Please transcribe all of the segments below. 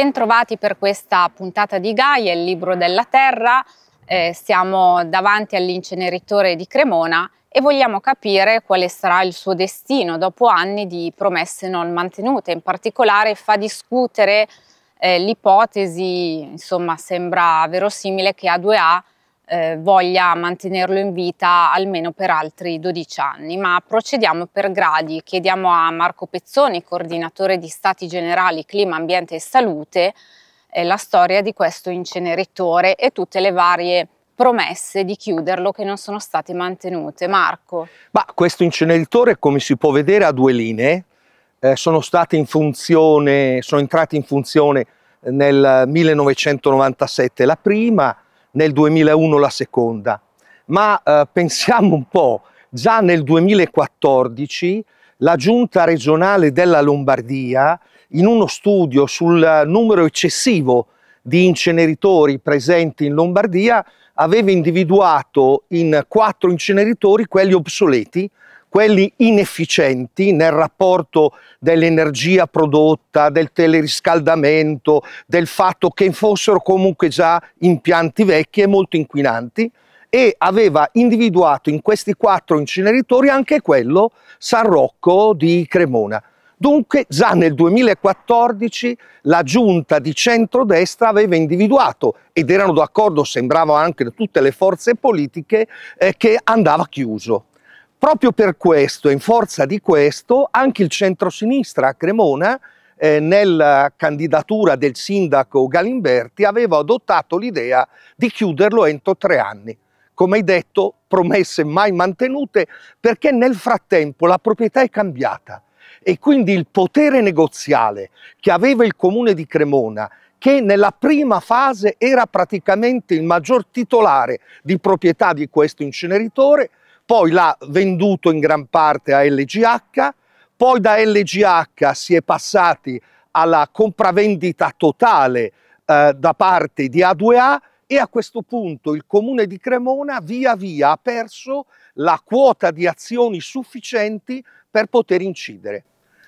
bentrovati per questa puntata di Gaia, il libro della terra. Eh, siamo davanti all'inceneritore di Cremona e vogliamo capire quale sarà il suo destino dopo anni di promesse non mantenute. In particolare fa discutere eh, l'ipotesi, insomma sembra verosimile, che A2A eh, voglia mantenerlo in vita almeno per altri 12 anni, ma procediamo per gradi. Chiediamo a Marco Pezzoni, coordinatore di Stati Generali Clima, Ambiente e Salute, eh, la storia di questo inceneritore e tutte le varie promesse di chiuderlo che non sono state mantenute. Marco. Ma questo inceneritore, come si può vedere, ha due linee. Eh, sono state in funzione, sono entrate in funzione eh, nel 1997 la prima, nel 2001 la seconda, ma eh, pensiamo un po', già nel 2014 la giunta regionale della Lombardia in uno studio sul numero eccessivo di inceneritori presenti in Lombardia aveva individuato in quattro inceneritori quelli obsoleti quelli inefficienti nel rapporto dell'energia prodotta, del teleriscaldamento, del fatto che fossero comunque già impianti vecchi e molto inquinanti e aveva individuato in questi quattro inceneritori anche quello San Rocco di Cremona. Dunque già nel 2014 la giunta di centrodestra aveva individuato, ed erano d'accordo, sembrava anche tutte le forze politiche, eh, che andava chiuso. Proprio per questo, in forza di questo, anche il centrosinistra a Cremona, eh, nella candidatura del sindaco Galimberti, aveva adottato l'idea di chiuderlo entro tre anni. Come hai detto, promesse mai mantenute, perché nel frattempo la proprietà è cambiata e quindi il potere negoziale che aveva il comune di Cremona che nella prima fase era praticamente il maggior titolare di proprietà di questo inceneritore, poi l'ha venduto in gran parte a LGH, poi da LGH si è passati alla compravendita totale eh, da parte di A2A e a questo punto il comune di Cremona via via ha perso la quota di azioni sufficienti per poter incidere.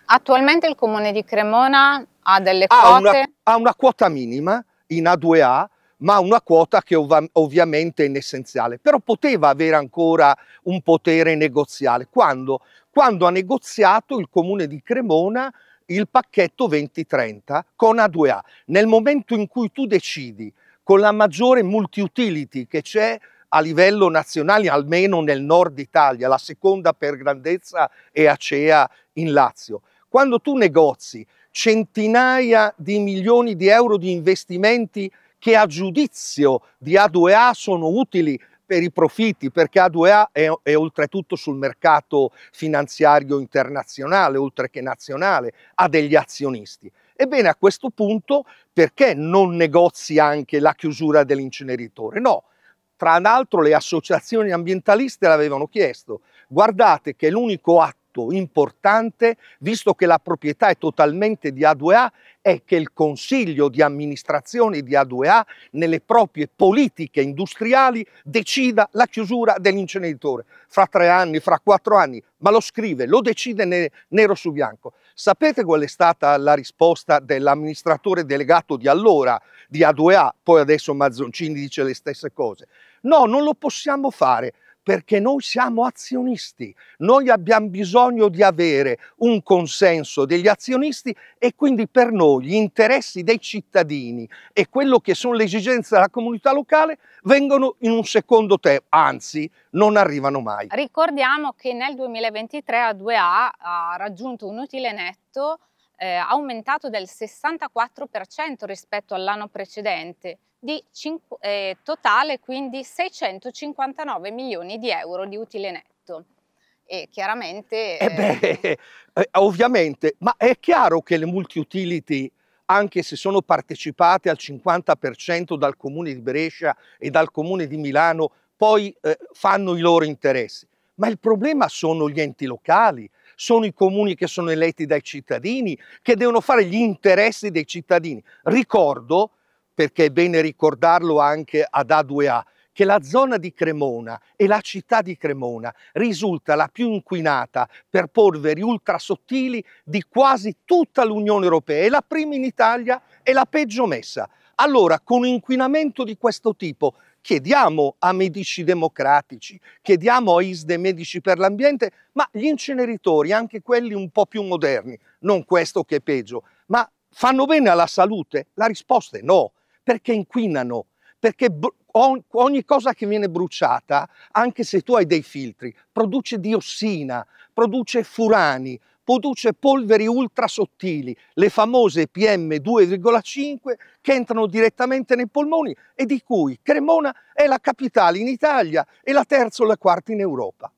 Attualmente il comune di Cremona ha delle quote? Ha una, ha una quota minima in A2A ma una quota che ov ovviamente è inessenziale. Però poteva avere ancora un potere negoziale. Quando? Quando ha negoziato il comune di Cremona il pacchetto 2030 con A2A. Nel momento in cui tu decidi con la maggiore multi-utility che c'è a livello nazionale, almeno nel nord Italia, la seconda per grandezza è Acea in Lazio. Quando tu negozi centinaia di milioni di euro di investimenti che a giudizio di A2A sono utili per i profitti, perché A2A è, è, oltretutto sul mercato finanziario internazionale, oltre che nazionale, ha degli azionisti. Ebbene, a questo punto, perché non negozi anche la chiusura dell'inceneritore? No, tra l'altro le associazioni ambientaliste l'avevano chiesto. Guardate che l'unico atto fatto importante, visto che la proprietà è totalmente di A2A, è che il Consiglio di amministrazione di A2A nelle proprie politiche industriali decida la chiusura dell'inceneritore fra tre anni, fra quattro anni, ma lo scrive, lo decide ne nero su bianco. Sapete qual è stata la risposta dell'amministratore delegato di allora, di A2A, poi adesso Mazzoncini dice le stesse cose? No, non lo possiamo fare perché noi siamo azionisti, noi abbiamo bisogno di avere un consenso degli azionisti e quindi per noi gli interessi dei cittadini e quello che sono le esigenze della comunità locale vengono in un secondo tempo, anzi non arrivano mai. Ricordiamo che nel 2023 A2A ha raggiunto un utile netto eh, aumentato del 64% rispetto all'anno precedente, di eh, totale quindi 659 milioni di euro di utile netto. E chiaramente... Eh... eh beh, eh, eh, ovviamente, ma è chiaro che le multi-utility anche se sono partecipate al 50% dal Comune di Brescia e dal Comune di Milano, poi eh, fanno i loro interessi. Ma il problema sono gli enti locali, sono i comuni che sono eletti dai cittadini, che devono fare gli interessi dei cittadini. Ricordo, perché è bene ricordarlo anche ad A2A, che la zona di Cremona e la città di Cremona risulta la più inquinata per polveri ultrasottili di quasi tutta l'Unione Europea, è la prima in Italia e la peggio messa. Allora, con un inquinamento di questo tipo, chiediamo a Medici Democratici, chiediamo a ISDE Medici per l'Ambiente, ma gli inceneritori, anche quelli un po' più moderni, non questo che è peggio, ma fanno bene alla salute? La risposta è no, perché inquinano, perché ogni cosa che viene bruciata, anche se tu hai dei filtri, produce diossina, produce furani, produce polveri ultrasottili, le famose PM2,5 che entrano direttamente nei polmoni e di cui Cremona è la capitale in Italia e la terza o la quarta in Europa.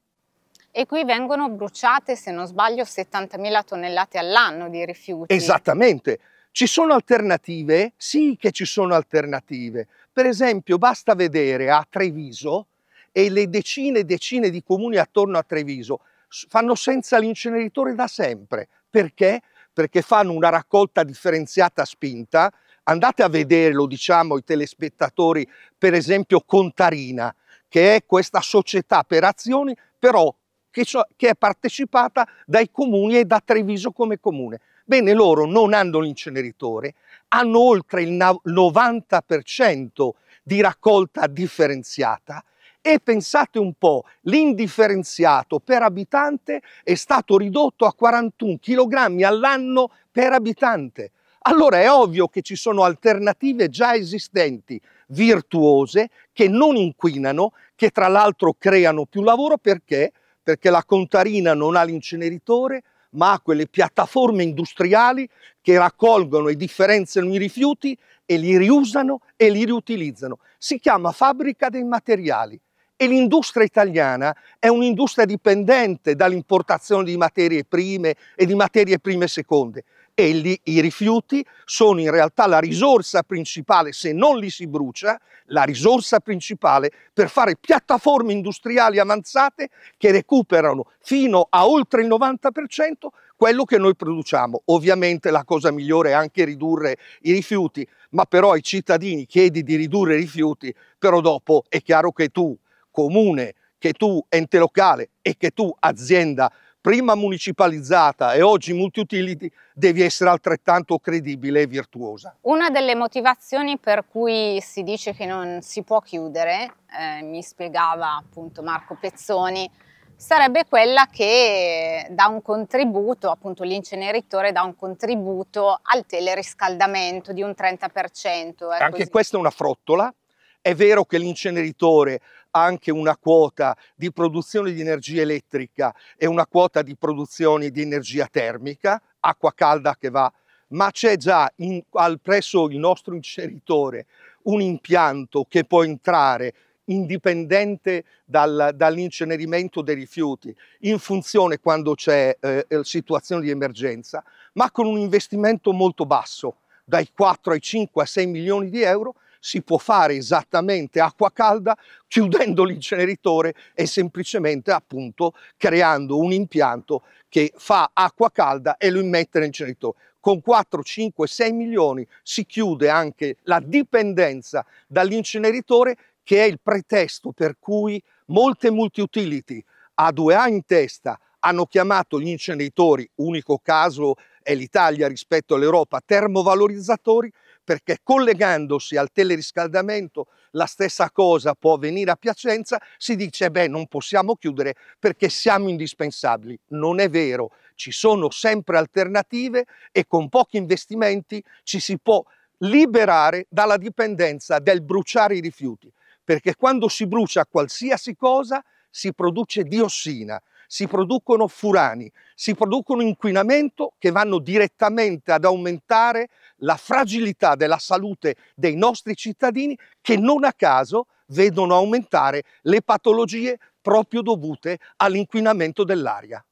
E qui vengono bruciate, se non sbaglio, 70.000 tonnellate all'anno di rifiuti. Esattamente. Ci sono alternative? Sì che ci sono alternative. Per esempio basta vedere a Treviso e le decine e decine di comuni attorno a Treviso fanno senza l'inceneritore da sempre. Perché? Perché fanno una raccolta differenziata spinta. Andate a vedere, lo diciamo i telespettatori, per esempio Contarina, che è questa società per azioni, però che, che è partecipata dai comuni e da Treviso come comune. Bene, loro non hanno l'inceneritore, hanno oltre il 90% di raccolta differenziata e pensate un po', l'indifferenziato per abitante è stato ridotto a 41 kg all'anno per abitante. Allora è ovvio che ci sono alternative già esistenti, virtuose, che non inquinano, che tra l'altro creano più lavoro perché? Perché la contarina non ha l'inceneritore, ma ha quelle piattaforme industriali che raccolgono e differenziano i rifiuti e li riusano e li riutilizzano. Si chiama fabbrica dei materiali e l'industria italiana è un'industria dipendente dall'importazione di materie prime e di materie prime seconde e lì i rifiuti sono in realtà la risorsa principale, se non li si brucia, la risorsa principale per fare piattaforme industriali avanzate che recuperano fino a oltre il 90% quello che noi produciamo. Ovviamente la cosa migliore è anche ridurre i rifiuti, ma però ai cittadini chiedi di ridurre i rifiuti, però dopo è chiaro che tu comune, che tu ente locale e che tu azienda prima municipalizzata e oggi multiutility, devi essere altrettanto credibile e virtuosa. Una delle motivazioni per cui si dice che non si può chiudere, eh, mi spiegava appunto Marco Pezzoni, sarebbe quella che dà un contributo, appunto l'inceneritore dà un contributo al teleriscaldamento di un 30%. Anche così. questa è una frottola, è vero che l'inceneritore anche una quota di produzione di energia elettrica e una quota di produzione di energia termica, acqua calda che va, ma c'è già in, al, presso il nostro inceritore un impianto che può entrare indipendente dal, dall'incenerimento dei rifiuti, in funzione quando c'è eh, eh situazione di emergenza, ma con un investimento molto basso, dai 4 ai 5 a 6 milioni di euro si può fare esattamente acqua calda chiudendo l'inceneritore e semplicemente appunto creando un impianto che fa acqua calda e lo immette nell'inceneritore. Con 4, 5, 6 milioni si chiude anche la dipendenza dall'inceneritore che è il pretesto per cui molte multi-utility a due A in testa hanno chiamato gli inceneritori, unico caso è l'Italia rispetto all'Europa, termovalorizzatori perché collegandosi al teleriscaldamento la stessa cosa può avvenire a Piacenza, si dice beh non possiamo chiudere perché siamo indispensabili. Non è vero, ci sono sempre alternative e con pochi investimenti ci si può liberare dalla dipendenza del bruciare i rifiuti, perché quando si brucia qualsiasi cosa si produce diossina si producono furani, si producono inquinamento che vanno direttamente ad aumentare la fragilità della salute dei nostri cittadini che non a caso vedono aumentare le patologie proprio dovute all'inquinamento dell'aria.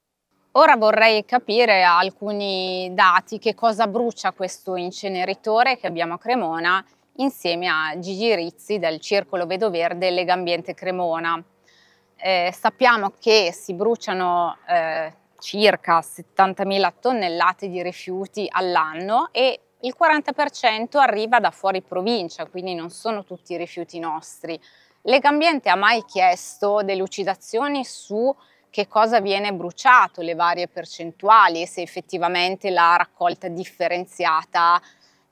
Ora vorrei capire alcuni dati che cosa brucia questo inceneritore che abbiamo a Cremona insieme a Gigi Rizzi del Circolo Vedo Verde Legambiente Cremona eh, sappiamo che si bruciano eh, circa 70.000 tonnellate di rifiuti all'anno e il 40% arriva da fuori provincia, quindi non sono tutti rifiuti nostri. Legambiente ha mai chiesto delucidazioni su che cosa viene bruciato, le varie percentuali e se effettivamente la raccolta differenziata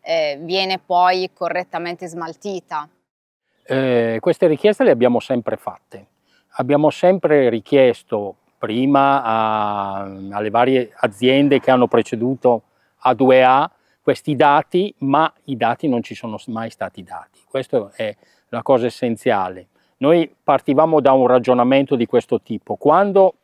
eh, viene poi correttamente smaltita. Eh, queste richieste le abbiamo sempre fatte abbiamo sempre richiesto prima a, alle varie aziende che hanno preceduto A2A questi dati, ma i dati non ci sono mai stati dati. Questa è la cosa essenziale. Noi partivamo da un ragionamento di questo tipo. Quando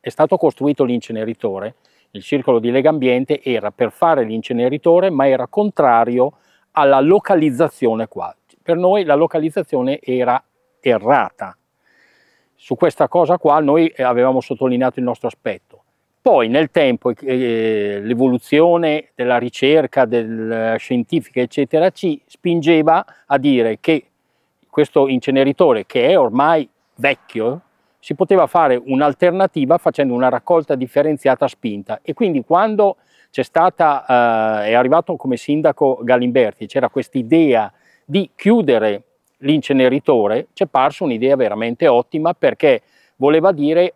è stato costruito l'inceneritore, il circolo di Lega Ambiente era per fare l'inceneritore, ma era contrario alla localizzazione qua. Per noi la localizzazione era errata, su questa cosa qua noi eh, avevamo sottolineato il nostro aspetto. Poi nel tempo eh, eh l'evoluzione della ricerca del, eh, scientifica, eccetera, ci spingeva a dire che questo inceneritore, che è ormai vecchio, si poteva fare un'alternativa facendo una raccolta differenziata spinta e quindi quando c'è stata, eh, è arrivato come sindaco Galimberti, c'era questa idea di chiudere l'inceneritore, ci è parso un'idea veramente ottima perché voleva dire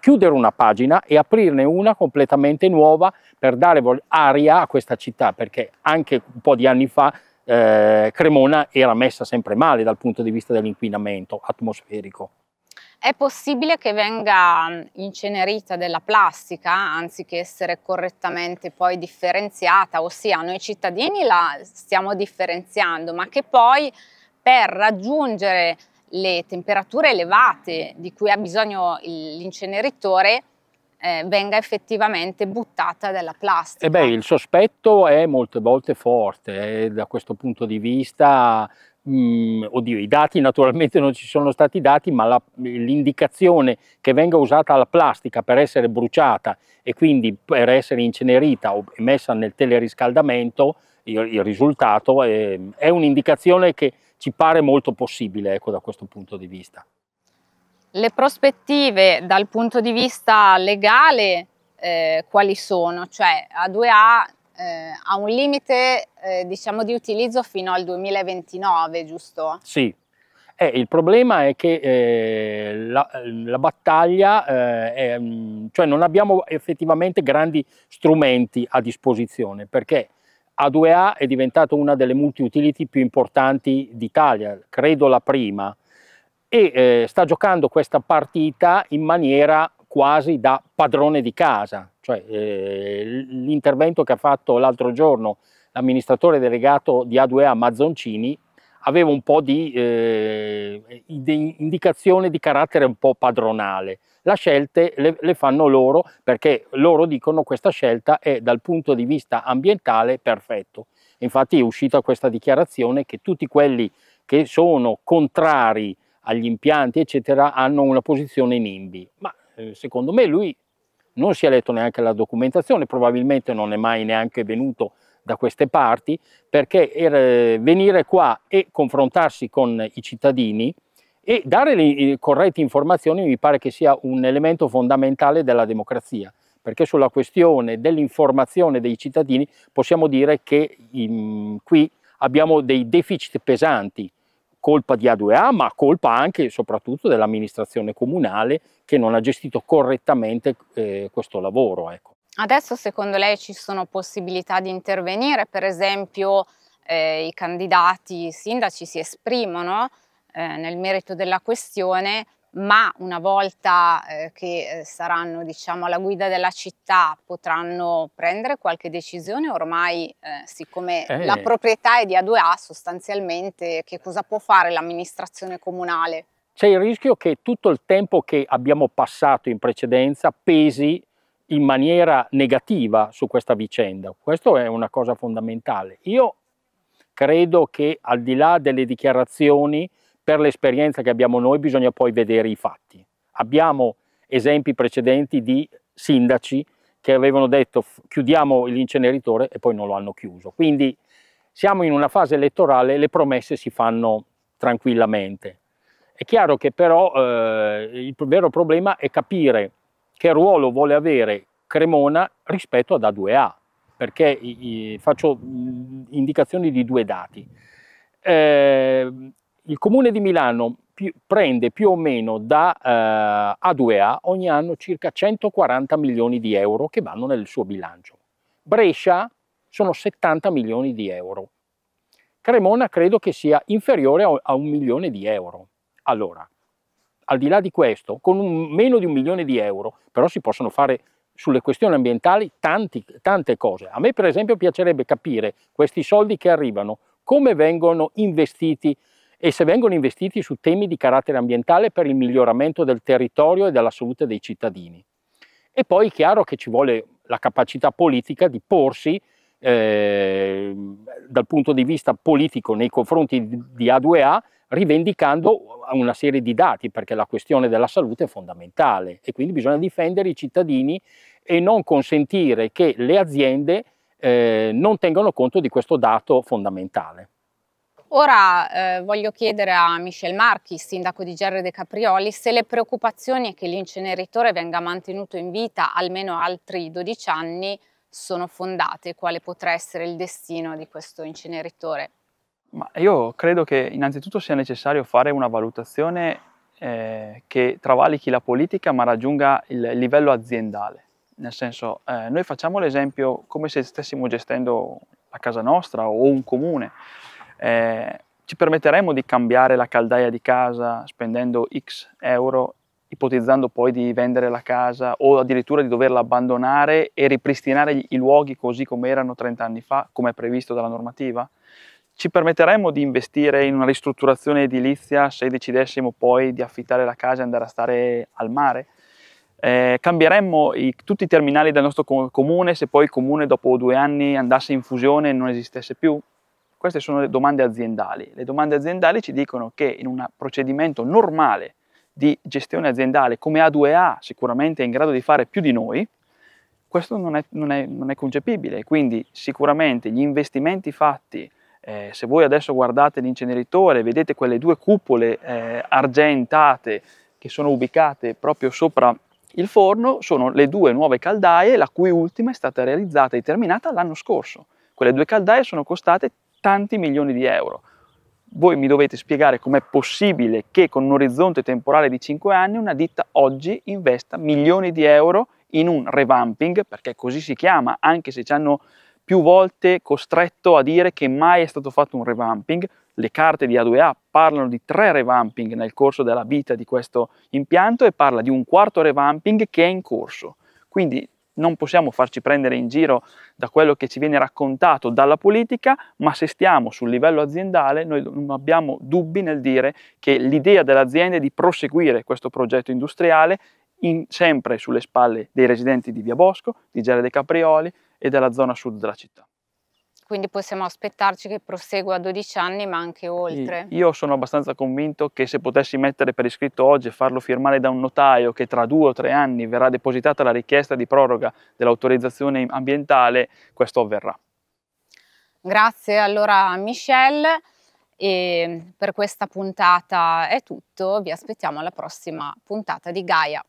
chiudere una pagina e aprirne una completamente nuova per dare aria a questa città, perché anche un po' di anni fa eh, Cremona era messa sempre male dal punto di vista dell'inquinamento atmosferico. È possibile che venga mm, incenerita della plastica anziché essere correttamente poi differenziata, ossia noi cittadini la stiamo differenziando, ma che poi per raggiungere le temperature elevate di cui ha bisogno l'inceneritore eh, venga effettivamente buttata dalla plastica. E eh beh, il sospetto è molte volte forte eh, da questo punto di vista. Mh, mm, oddio, i dati naturalmente non ci sono stati dati, ma l'indicazione che venga usata la plastica per essere bruciata e quindi per essere incenerita o messa nel teleriscaldamento, il, il risultato è, è un'indicazione che ci pare molto possibile ecco, da questo punto di vista. Le prospettive dal punto di vista legale eh, quali sono? Cioè A2A eh, ha un limite eh, diciamo di utilizzo fino al 2029, giusto? Sì. Eh, il problema è che eh, la, la, battaglia, eh, è, mm, cioè non abbiamo effettivamente grandi strumenti a disposizione perché a2A è diventata una delle multi-utility più importanti d'Italia, credo la prima, e eh, sta giocando questa partita in maniera quasi da padrone di casa. Cioè, eh, l'intervento che ha fatto l'altro giorno l'amministratore delegato di A2A Mazzoncini aveva un po' di, eh, indicazione di carattere un po' padronale. Le scelte le, le fanno loro perché loro dicono questa scelta è dal punto di vista ambientale perfetto. Infatti è uscita questa dichiarazione che tutti quelli che sono contrari agli impianti, eccetera, hanno una posizione in imbi. Ma eh, secondo me lui non si è letto neanche la documentazione, probabilmente non è mai neanche venuto da queste parti, perché er, eh, venire qua e confrontarsi con i cittadini e dare le eh, corrette informazioni mi pare che sia un elemento fondamentale della democrazia, perché sulla questione dell'informazione dei cittadini possiamo dire che in, qui abbiamo dei deficit pesanti, colpa di A2A, ma colpa anche e soprattutto dell'amministrazione comunale che non ha gestito correttamente eh, questo lavoro. Ecco. Adesso secondo lei ci sono possibilità di intervenire, per esempio eh, i candidati sindaci si esprimono eh, nel merito della questione, ma una volta eh, che eh, saranno diciamo, alla guida della città potranno prendere qualche decisione, ormai eh, siccome eh. la proprietà è di A2A sostanzialmente che cosa può fare l'amministrazione comunale? C'è il rischio che tutto il tempo che abbiamo passato in precedenza pesi in maniera negativa su questa vicenda. Questo è una cosa fondamentale. Io credo che al di là delle dichiarazioni, per l'esperienza che abbiamo noi bisogna poi vedere i fatti. Abbiamo esempi precedenti di sindaci che avevano detto chiudiamo l'inceneritore e poi non lo hanno chiuso. Quindi siamo in una fase elettorale, le promesse si fanno tranquillamente. È chiaro che però eh, il vero problema è capire che ruolo vuole avere Cremona rispetto ad A2A, perché i, i, faccio mm, indicazioni di due dati. Eh, il comune di Milano più, prende più o meno da eh, A2A ogni anno circa 140 milioni di euro che vanno nel suo bilancio. Brescia sono 70 milioni di euro. Cremona credo che sia inferiore a, a un milione di euro. Allora, al di là di questo, con un, meno di un milione di euro, però si possono fare sulle questioni ambientali tanti, tante cose. A me per esempio piacerebbe capire questi soldi che arrivano, come vengono investiti e se vengono investiti su temi di carattere ambientale per il miglioramento del territorio e della salute dei cittadini. E poi è chiaro che ci vuole la capacità politica di porsi eh, dal punto di vista politico nei confronti di A2A rivendicando una serie di dati, perché la questione della salute è fondamentale e quindi bisogna difendere i cittadini e non consentire che le aziende eh, non tengano conto di questo dato fondamentale. Ora eh, voglio chiedere a Michel Marchi, sindaco di Gerre De Caprioli, se le preoccupazioni che l'inceneritore venga mantenuto in vita almeno altri 12 anni sono fondate, quale potrà essere il destino di questo inceneritore. Ma io credo che innanzitutto sia necessario fare una valutazione eh, che travalichi la politica ma raggiunga il livello aziendale. Nel senso, eh, noi facciamo l'esempio come se stessimo gestendo la casa nostra o un comune. Eh, ci permetteremo di cambiare la caldaia di casa spendendo X euro, ipotizzando poi di vendere la casa o addirittura di doverla abbandonare e ripristinare i luoghi così come erano 30 anni fa, come è previsto dalla normativa? Ci permetteremmo di investire in una ristrutturazione edilizia se decidessimo poi di affittare la casa e andare a stare al mare? Eh, cambieremmo i, tutti i terminali del nostro comune se poi il comune dopo due anni andasse in fusione e non esistesse più? Queste sono le domande aziendali. Le domande aziendali ci dicono che in un procedimento normale di gestione aziendale come A2A sicuramente è in grado di fare più di noi, questo non è, non è, non è concepibile. Quindi sicuramente gli investimenti fatti eh, se voi adesso guardate l'inceneritore, vedete quelle due cupole eh, argentate che sono ubicate proprio sopra il forno, sono le due nuove caldaie, la cui ultima è stata realizzata e terminata l'anno scorso. Quelle due caldaie sono costate tanti milioni di euro. Voi mi dovete spiegare com'è possibile che con un orizzonte temporale di 5 anni una ditta oggi investa milioni di euro in un revamping, perché così si chiama, anche se ci hanno più volte costretto a dire che mai è stato fatto un revamping, le carte di A2A parlano di tre revamping nel corso della vita di questo impianto e parla di un quarto revamping che è in corso. Quindi non possiamo farci prendere in giro da quello che ci viene raccontato dalla politica, ma se stiamo sul livello aziendale noi non abbiamo dubbi nel dire che l'idea dell'azienda è di proseguire questo progetto industriale in, sempre sulle spalle dei residenti di Via Bosco, di Gera De Caprioli, e della zona sud della città. Quindi possiamo aspettarci che prosegua a 12 anni ma anche oltre. Io sono abbastanza convinto che se potessi mettere per iscritto oggi e farlo firmare da un notaio che tra due o tre anni verrà depositata la richiesta di proroga dell'autorizzazione ambientale, questo avverrà. Grazie allora Michel e per questa puntata è tutto, vi aspettiamo alla prossima puntata di Gaia.